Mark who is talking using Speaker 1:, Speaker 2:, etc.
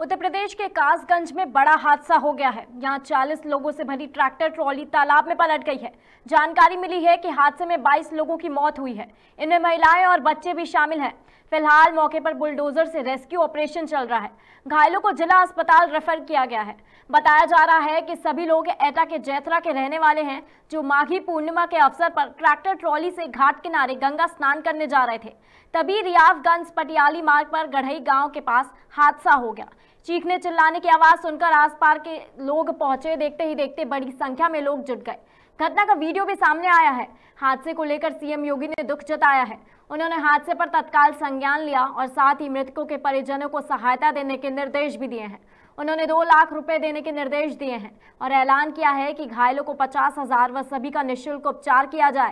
Speaker 1: उत्तर प्रदेश के कासगंज में बड़ा हादसा हो गया है यहाँ 40 लोगों से भरी ट्रैक्टर ट्रॉली तालाब में पलट गई है जानकारी मिली है कि हादसे में 22 लोगों की मौत हुई है इनमें महिलाएं और बच्चे भी शामिल हैं फिलहाल मौके पर बुलडोजर से रेस्क्यू ऑपरेशन चल रहा है घायलों को जिला अस्पताल रेफर किया गया है बताया जा रहा है कि सभी लोग एटा के जैतरा के रहने वाले हैं जो माघी पूर्णिमा के अवसर पर ट्रैक्टर ट्रॉली से घाट किनारे गंगा स्नान करने जा रहे थे तभी रियाफगंज पटियाली मार्ग पर गढ़ई गांव के पास हादसा हो गया चीखने चिल्लाने की आवाज सुनकर आस पार के लोग पहुंचे देखते ही देखते बड़ी संख्या में लोग जुट गए घटना का वीडियो भी सामने आया है हादसे को लेकर सीएम योगी ने दुख जताया है उन्होंने हादसे पर तत्काल संज्ञान लिया और साथ ही मृतकों के परिजनों को सहायता देने के निर्देश भी दिए हैं उन्होंने दो लाख रुपए देने के निर्देश दिए हैं और ऐलान किया है कि घायलों को पचास हजार व सभी का निःशुल्क उपचार किया जाए